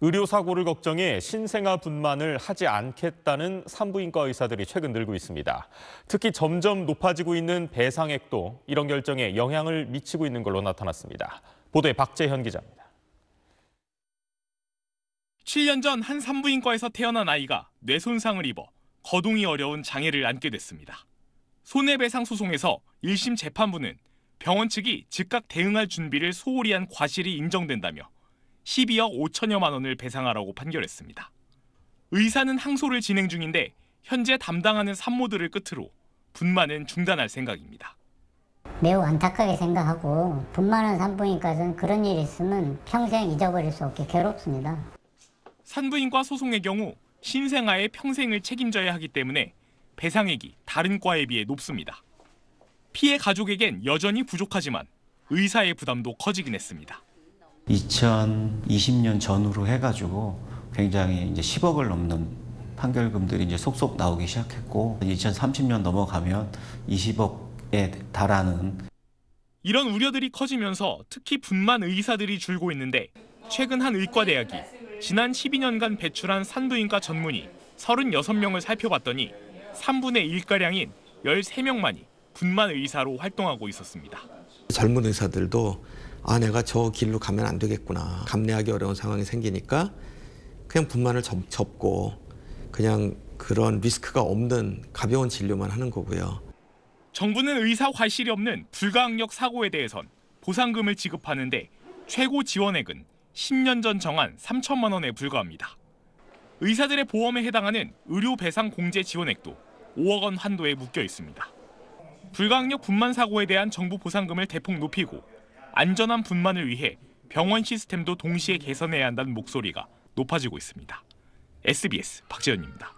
의료사고를 걱정해 신생아 분만을 하지 않겠다는 산부인과 의사들이 최근 늘고 있습니다. 특히 점점 높아지고 있는 배상액도 이런 결정에 영향을 미치고 있는 걸로 나타났습니다. 보도에 박재현 기자입니다. 7년 전 한 산부인과에서 태어난 아이가 뇌손상을 입어 거동이 어려운 장애를 안게 됐습니다. 손해배상 소송에서 1심 재판부는 병원 측이 즉각 대응할 준비를 소홀히 한 과실이 인정된다며 12억 5천여만 원을 배상하라고 판결했습니다. 의사는 항소를 진행 중인데 현재 담당하는 산모들을 끝으로 분만은 중단할 생각입니다. 매우 안타깝게 생각하고 분만한 산부인과는 그런 일이 있으면 평생 잊어버릴 수 없게 괴롭습니다. 산부인과 소송의 경우 신생아의 평생을 책임져야 하기 때문에 배상액이 다른 과에 비해 높습니다. 피해 가족에겐 여전히 부족하지만 의사의 부담도 커지긴 했습니다. 2020년 전후로 해가지고 굉장히 이제 10억을 넘는 판결금들이 이제 속속 나오기 시작했고 2030년 넘어가면 20억에 달하는 이런 우려들이 커지면서 특히 분만 의사들이 줄고 있는데 최근 한 의과대학이 지난 12년간 배출한 산부인과 전문의 36명을 살펴봤더니 3분의 1가량인 13명만이 분만 의사로 활동하고 있었습니다. 젊은 의사들도 아 내가 저 길로 가면 안 되겠구나 감내하기 어려운 상황이 생기니까 그냥 분만을 접, 접고 그냥 그런 리스크가 없는 가벼운 진료만 하는 거고요. 정부는 의사 과실이 없는 불가항력 사고에 대해선 보상금을 지급하는데 최고 지원액은 10년 전 정한 3천만 원에 불과합니다. 의사들의 보험에 해당하는 의료 배상 공제 지원액도 5억 원 한도에 묶여 있습니다. 불가항력 분만 사고에 대한 정부 보상금을 대폭 높이고 안전한 분만을 위해 병원 시스템도 동시에 개선해야 한다는 목소리가 높아지고 있습니다. SBS 박재현입니다.